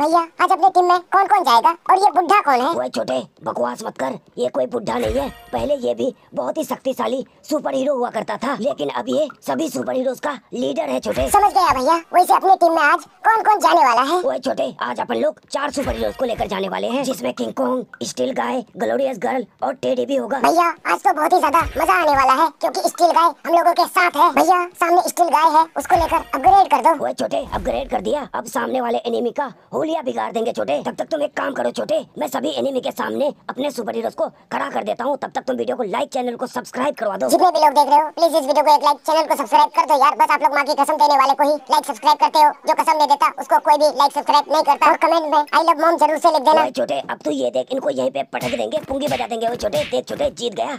भैया आज अपने टीम में कौन कौन जाएगा और ये बुढ़ा कौन है छोटे बकवास मत कर ये कोई बुढ़ा नहीं है पहले ये भी बहुत ही शक्तिशाली सुपर हीरो हुआ करता था लेकिन अब ये सभी सुपर हीरो का लीडर है छोटे समझ गया भैया वैसे अपनी टीम में आज कौन कौन जाने वाला है वो छोटे आज अपन लोग चार सुपर हीरो को लेकर जाने वाले है जिसमे King Kong steel guy glorious girl और टेडी भी होगा भैया आज तो बहुत ही ज्यादा मजा आने वाला है क्यूँकी स्टील गाय हम लोगो के साथ है भैया सामने स्टील गाय है उसको लेकर अपग्रेड कर दो वो छोटे अपग्रेड कर दिया अब सामने वाले एनिमी का होली उंगलियां बिगाड़ देंगे छोटे तब तक तुम एक काम करो छोटे मैं सभी एनिमी के सामने अपने सुपर हीरोज को खड़ा कर देता हूँ तब तक तुम वीडियो को लाइक चैनल को सब्सक्राइब करवा दो जितने भी लोग देख रहे हो प्लीज इस वीडियो को एक लाइक चैनल को सब्सक्राइब कर दो यार बस आप लोग माँ की कसम देने वाले को ही लाइक सब्सक्राइब करते हो जो कसम नहीं देता उसको कोई भी लाइक सब्सक्राइब नहीं करता कमेंट में आई लव मॉम जरूर से लिख देना छोटे अब तो ये देख इनको यही पे पटक देंगे पुंगी बजा देंगे वो छोटे देख छोटे जीत गया